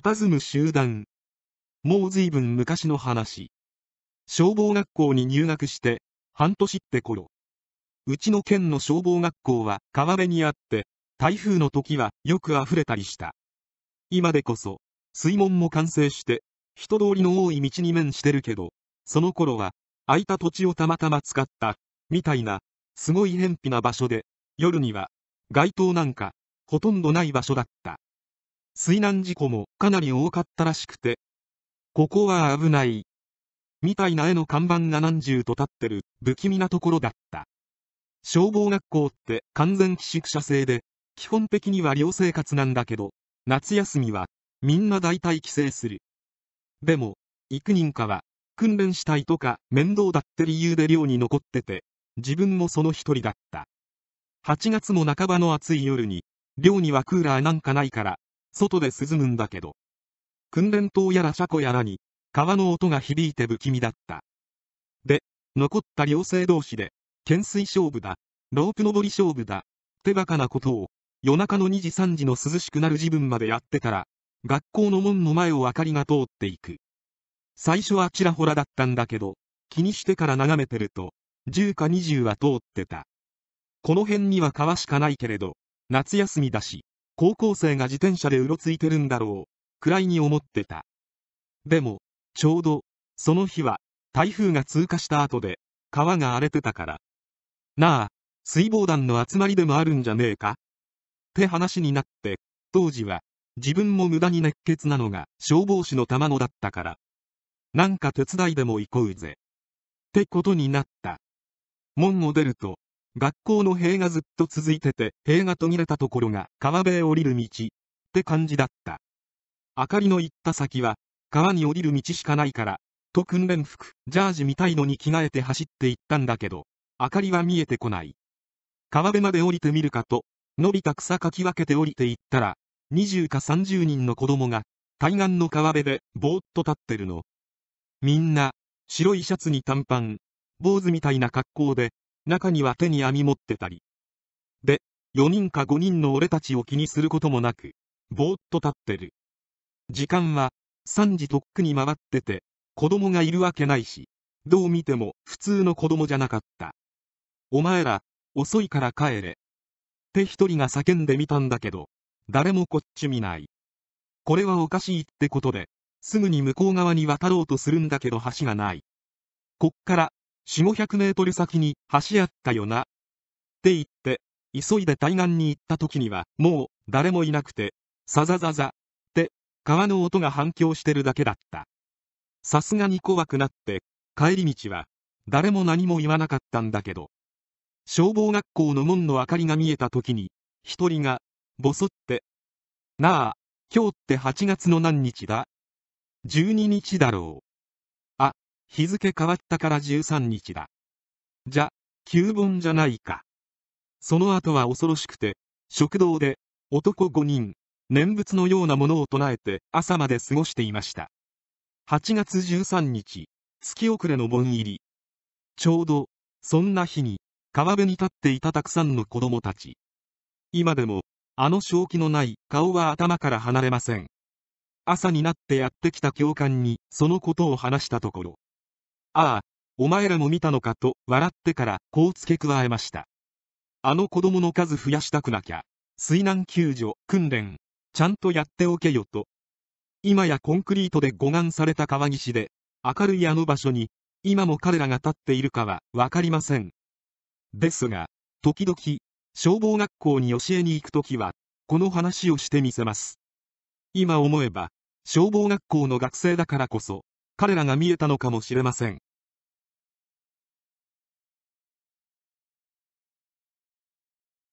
佇む集団もう随分昔の話消防学校に入学して半年って頃うちの県の消防学校は川辺にあって台風の時はよく溢れたりした今でこそ水門も完成して人通りの多い道に面してるけどその頃は空いた土地をたまたま使ったみたいなすごい偏僻な場所で夜には街灯なんかほとんどない場所だった水難事故もかなり多かったらしくて、ここは危ない。みたいな絵の看板が何十と立ってる、不気味なところだった。消防学校って完全寄宿舎制で、基本的には寮生活なんだけど、夏休みは、みんな大体帰省する。でも、幾人かは、訓練したいとか面倒だって理由で寮に残ってて、自分もその一人だった。8月も半ばの暑い夜に、寮にはクーラーなんかないから、外で涼むんだけど。訓練灯やら車庫やらに、川の音が響いて不気味だった。で、残った両生同士で、懸垂勝負だ、ロープ登り勝負だ、手バカなことを、夜中の2時3時の涼しくなる時分までやってたら、学校の門の前を明かりが通っていく。最初はちらほらだったんだけど、気にしてから眺めてると、10か20は通ってた。この辺には川しかないけれど、夏休みだし、高校生が自転車でうろついてるんだろう、くらいに思ってた。でも、ちょうど、その日は、台風が通過した後で、川が荒れてたから。なあ、水防団の集まりでもあるんじゃねえかって話になって、当時は、自分も無駄に熱血なのが消防士の玉野だったから。なんか手伝いでも行こうぜ。ってことになった。門を出ると、学校の塀がずっと続いてて、塀が途切れたところが川辺へ降りる道って感じだった。明かりの行った先は、川に降りる道しかないから、と訓練服、ジャージみたいのに着替えて走って行ったんだけど、明かりは見えてこない。川辺まで降りてみるかと、伸びた草かき分けて降りていったら、20か30人の子供が、対岸の川辺でぼーっと立ってるの。みんな、白いシャツに短パン、坊主みたいな格好で、中には手に網持ってたり。で、4人か5人の俺たちを気にすることもなく、ぼーっと立ってる。時間は、3時とっくに回ってて、子供がいるわけないし、どう見ても普通の子供じゃなかった。お前ら、遅いから帰れ。って一人が叫んでみたんだけど、誰もこっち見ない。これはおかしいってことで、すぐに向こう側に渡ろうとするんだけど橋がない。こっから四五百メートル先に橋あったよな。って言って、急いで対岸に行った時には、もう、誰もいなくて、さざざざ、って、川の音が反響してるだけだった。さすがに怖くなって、帰り道は、誰も何も言わなかったんだけど、消防学校の門の明かりが見えた時に、一人が、ぼそって、なあ、今日って8月の何日だ ?12 日だろう。日付変わったから13日だ。じゃ、旧盆じゃないか。その後は恐ろしくて、食堂で、男5人、念仏のようなものを唱えて朝まで過ごしていました。8月13日、月遅れの盆入り。ちょうど、そんな日に、川辺に立っていたたくさんの子供たち。今でも、あの正気のない顔は頭から離れません。朝になってやってきた教官に、そのことを話したところ、ああ、お前らも見たのかと笑ってからこう付け加えました。あの子供の数増やしたくなきゃ、水難救助、訓練、ちゃんとやっておけよと。今やコンクリートで護岸された川岸で、明るいあの場所に、今も彼らが立っているかはわかりません。ですが、時々、消防学校に教えに行くときは、この話をしてみせます。今思えば、消防学校の学生だからこそ、彼らが見えたのかもしれません。